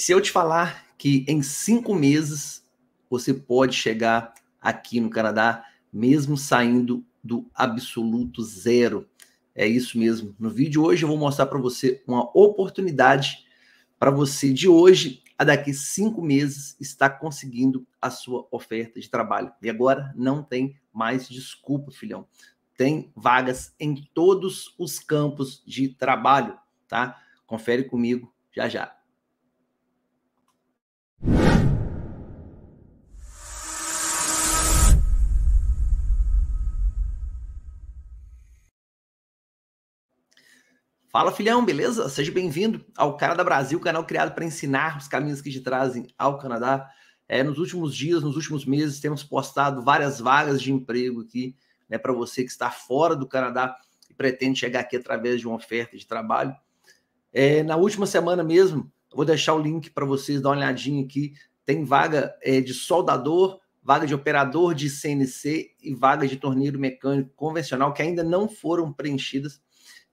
Se eu te falar que em cinco meses você pode chegar aqui no Canadá, mesmo saindo do absoluto zero. É isso mesmo. No vídeo hoje eu vou mostrar para você uma oportunidade para você de hoje a daqui cinco meses estar conseguindo a sua oferta de trabalho. E agora não tem mais desculpa, filhão. Tem vagas em todos os campos de trabalho, tá? Confere comigo já já. Fala, filhão, beleza? Seja bem-vindo ao Canadá Brasil, canal criado para ensinar os caminhos que te trazem ao Canadá. É, nos últimos dias, nos últimos meses, temos postado várias vagas de emprego aqui né, para você que está fora do Canadá e pretende chegar aqui através de uma oferta de trabalho. É, na última semana mesmo, vou deixar o link para vocês dar uma olhadinha aqui. Tem vaga é, de soldador, vaga de operador de CNC e vaga de torneiro mecânico convencional que ainda não foram preenchidas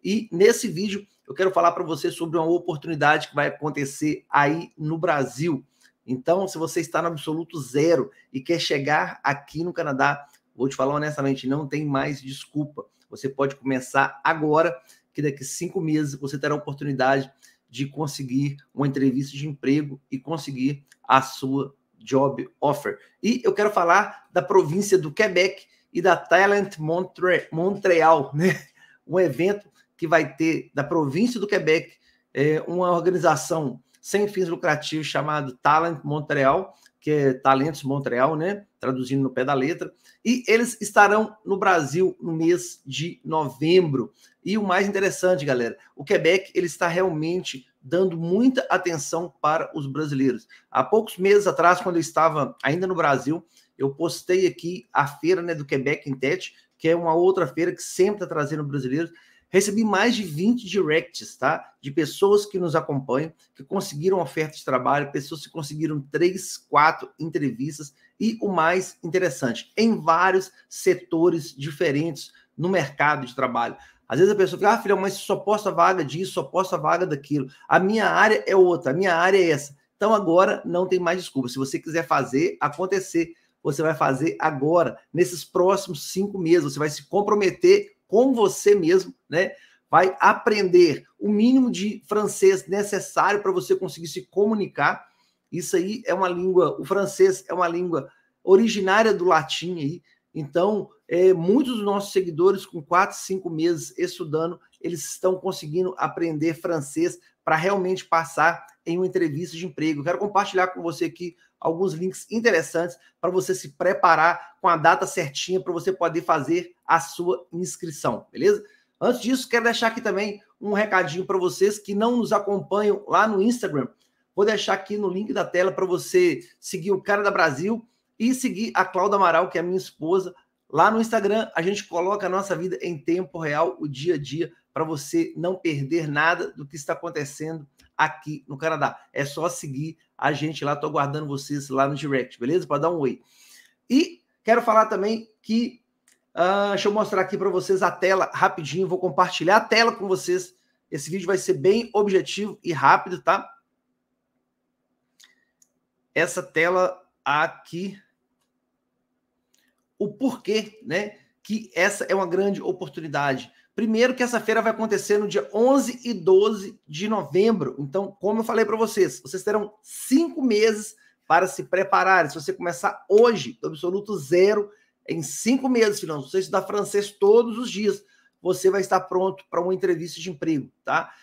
e nesse vídeo eu quero falar para você sobre uma oportunidade que vai acontecer aí no Brasil. Então, se você está no absoluto zero e quer chegar aqui no Canadá, vou te falar honestamente, não tem mais desculpa. Você pode começar agora, que daqui cinco meses você terá a oportunidade de conseguir uma entrevista de emprego e conseguir a sua job offer. E eu quero falar da província do Quebec e da Talent Montre Montreal, né? Um evento que vai ter da província do Quebec é, uma organização sem fins lucrativos chamada Talent Montreal, que é Talentos Montreal, né? Traduzindo no pé da letra. E eles estarão no Brasil no mês de novembro. E o mais interessante, galera, o Quebec ele está realmente dando muita atenção para os brasileiros. Há poucos meses atrás, quando eu estava ainda no Brasil, eu postei aqui a feira né, do Quebec em Tete, que é uma outra feira que sempre está trazendo brasileiros. Recebi mais de 20 directs, tá? De pessoas que nos acompanham, que conseguiram ofertas de trabalho, pessoas que conseguiram três, quatro entrevistas e o mais interessante, em vários setores diferentes no mercado de trabalho. Às vezes a pessoa fica, ah, filhão, mas só posta vaga disso, só posta vaga daquilo. A minha área é outra, a minha área é essa. Então agora não tem mais desculpa. Se você quiser fazer acontecer, você vai fazer agora, nesses próximos cinco meses. Você vai se comprometer com você mesmo, né? Vai aprender o mínimo de francês necessário para você conseguir se comunicar. Isso aí é uma língua, o francês é uma língua originária do latim aí. Então, é, muitos dos nossos seguidores com quatro, cinco meses estudando, eles estão conseguindo aprender francês para realmente passar em uma entrevista de emprego. quero compartilhar com você aqui alguns links interessantes para você se preparar com a data certinha para você poder fazer a sua inscrição, beleza? Antes disso, quero deixar aqui também um recadinho para vocês que não nos acompanham lá no Instagram. Vou deixar aqui no link da tela para você seguir o Cara da Brasil e seguir a Cláudia Amaral, que é minha esposa, Lá no Instagram, a gente coloca a nossa vida em tempo real, o dia a dia, para você não perder nada do que está acontecendo aqui no Canadá. É só seguir a gente lá, estou aguardando vocês lá no direct, beleza? Para dar um oi. E quero falar também que. Uh, deixa eu mostrar aqui para vocês a tela rapidinho, vou compartilhar a tela com vocês. Esse vídeo vai ser bem objetivo e rápido, tá? Essa tela aqui o porquê, né? Que essa é uma grande oportunidade. Primeiro, que essa feira vai acontecer no dia 11 e 12 de novembro. Então, como eu falei para vocês, vocês terão cinco meses para se preparar. Se você começar hoje, do absoluto zero, em cinco meses, filhão, você estudar francês todos os dias, você vai estar pronto para uma entrevista de emprego, tá?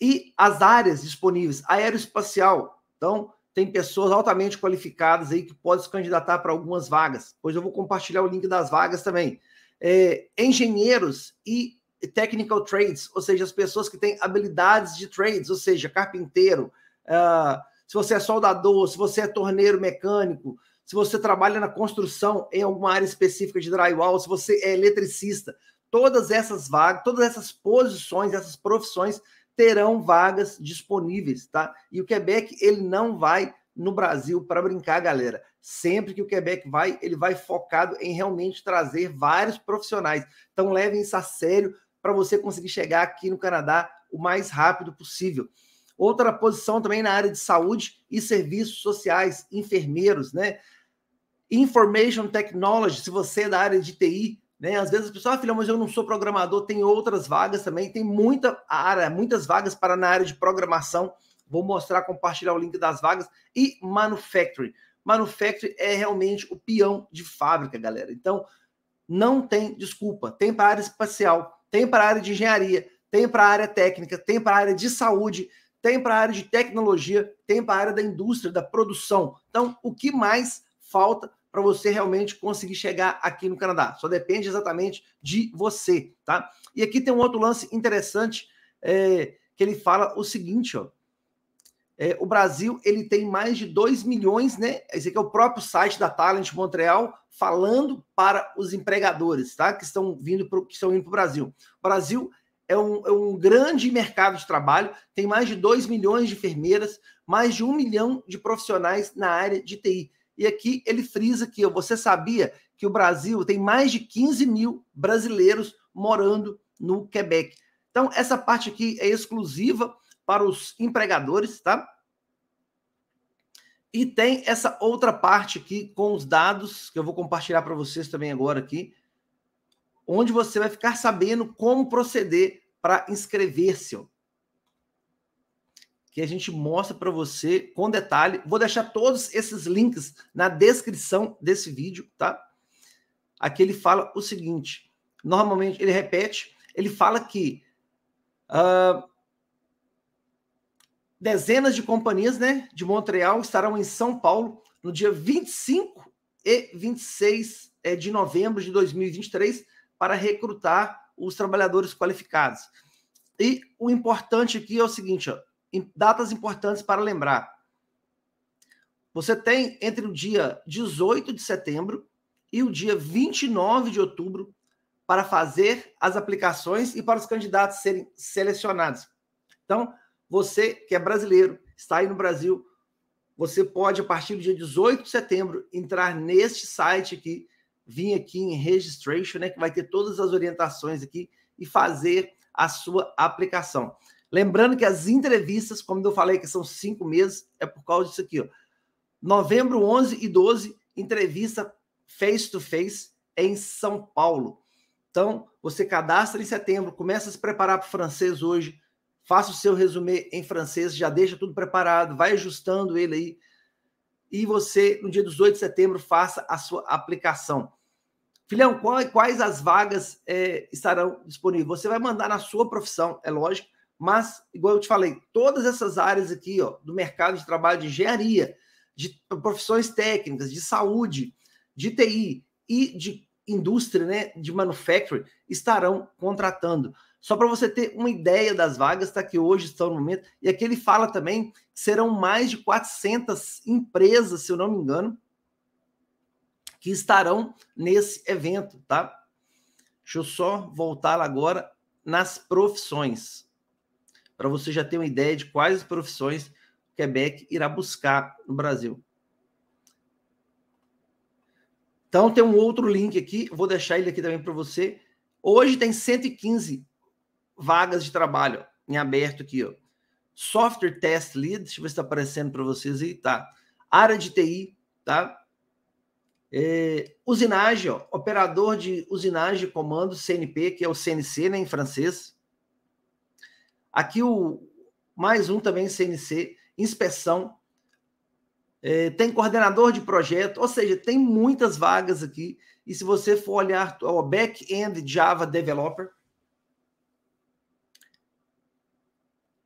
E as áreas disponíveis, aeroespacial. Então, tem pessoas altamente qualificadas aí que podem se candidatar para algumas vagas. Pois eu vou compartilhar o link das vagas também. É, engenheiros e technical trades, ou seja, as pessoas que têm habilidades de trades, ou seja, carpinteiro, uh, se você é soldador, se você é torneiro mecânico, se você trabalha na construção em alguma área específica de drywall, se você é eletricista, todas essas vagas, todas essas posições, essas profissões terão vagas disponíveis, tá? E o Quebec, ele não vai no Brasil para brincar, galera. Sempre que o Quebec vai, ele vai focado em realmente trazer vários profissionais. Então levem isso a sério para você conseguir chegar aqui no Canadá o mais rápido possível. Outra posição também na área de saúde e serviços sociais, enfermeiros, né? Information Technology, se você é da área de TI, né? Às vezes a pessoa, ah, filha, mas eu não sou programador, tem outras vagas também, tem muita área, muitas vagas para na área de programação. Vou mostrar, compartilhar o link das vagas. E Manufacturing. Manufacturing é realmente o peão de fábrica, galera. Então, não tem desculpa. Tem para a área espacial, tem para a área de engenharia, tem para a área técnica, tem para a área de saúde, tem para a área de tecnologia, tem para a área da indústria, da produção. Então, o que mais falta para você realmente conseguir chegar aqui no Canadá. Só depende exatamente de você, tá? E aqui tem um outro lance interessante é, que ele fala o seguinte, ó. É, o Brasil ele tem mais de 2 milhões, né? Esse aqui é o próprio site da Talent Montreal falando para os empregadores, tá? Que estão vindo pro, que estão indo para o Brasil. O Brasil é um, é um, grande mercado de trabalho, tem mais de 2 milhões de enfermeiras, mais de um milhão de profissionais na área de TI. E aqui ele frisa que você sabia que o Brasil tem mais de 15 mil brasileiros morando no Quebec. Então, essa parte aqui é exclusiva para os empregadores, tá? E tem essa outra parte aqui com os dados que eu vou compartilhar para vocês também agora aqui, onde você vai ficar sabendo como proceder para inscrever-se que a gente mostra para você com detalhe. Vou deixar todos esses links na descrição desse vídeo, tá? Aqui ele fala o seguinte: normalmente ele repete, ele fala que uh, dezenas de companhias né, de Montreal estarão em São Paulo no dia 25 e 26 eh, de novembro de 2023 para recrutar os trabalhadores qualificados. E o importante aqui é o seguinte: ó, datas importantes para lembrar. Você tem entre o dia 18 de setembro e o dia 29 de outubro para fazer as aplicações e para os candidatos serem selecionados. Então, você que é brasileiro, está aí no Brasil, você pode, a partir do dia 18 de setembro, entrar neste site aqui, vir aqui em registration, né, que vai ter todas as orientações aqui e fazer a sua aplicação. Lembrando que as entrevistas, como eu falei que são cinco meses, é por causa disso aqui. Ó. Novembro 11 e 12, entrevista face to face em São Paulo. Então, você cadastra em setembro, começa a se preparar para o francês hoje, faça o seu resumê em francês, já deixa tudo preparado, vai ajustando ele aí. E você, no dia 18 de setembro, faça a sua aplicação. Filhão, quais as vagas é, estarão disponíveis? Você vai mandar na sua profissão, é lógico mas, igual eu te falei, todas essas áreas aqui ó, do mercado de trabalho de engenharia, de profissões técnicas, de saúde, de TI e de indústria, né, de manufacturing, estarão contratando. Só para você ter uma ideia das vagas tá, que hoje estão no momento, e aqui ele fala também que serão mais de 400 empresas, se eu não me engano, que estarão nesse evento, tá? Deixa eu só voltar agora nas profissões para você já ter uma ideia de quais as profissões o Quebec irá buscar no Brasil. Então tem um outro link aqui, vou deixar ele aqui também para você. Hoje tem 115 vagas de trabalho em aberto aqui, ó. Software Test Lead, deixa eu ver se está aparecendo para vocês aí, tá? Área de TI, tá? É, usinagem, ó, operador de usinagem e comando, CNP, que é o CNC, né, em francês. Aqui o mais um também CNC, inspeção. É, tem coordenador de projeto, ou seja, tem muitas vagas aqui. E se você for olhar o back-end Java Developer,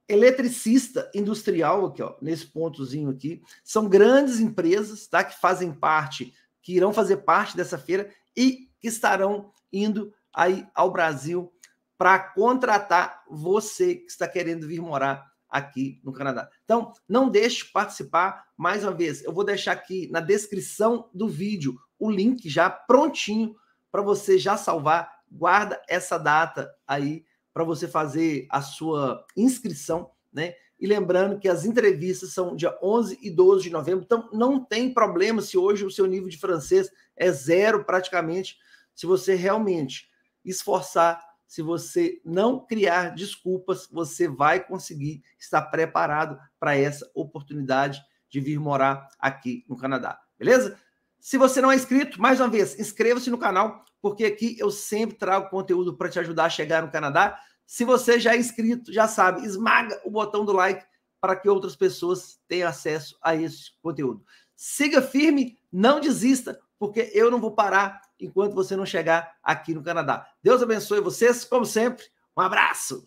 eletricista industrial, aqui, ó, nesse pontozinho aqui, são grandes empresas tá, que fazem parte, que irão fazer parte dessa feira e que estarão indo aí ao Brasil para contratar você que está querendo vir morar aqui no Canadá. Então, não deixe participar. Mais uma vez, eu vou deixar aqui na descrição do vídeo o link já prontinho para você já salvar. Guarda essa data aí para você fazer a sua inscrição, né? E lembrando que as entrevistas são dia 11 e 12 de novembro, então não tem problema se hoje o seu nível de francês é zero praticamente, se você realmente esforçar se você não criar desculpas, você vai conseguir estar preparado para essa oportunidade de vir morar aqui no Canadá, beleza? Se você não é inscrito, mais uma vez, inscreva-se no canal, porque aqui eu sempre trago conteúdo para te ajudar a chegar no Canadá. Se você já é inscrito, já sabe, esmaga o botão do like para que outras pessoas tenham acesso a esse conteúdo. Siga firme, não desista, porque eu não vou parar enquanto você não chegar aqui no Canadá. Deus abençoe vocês, como sempre. Um abraço!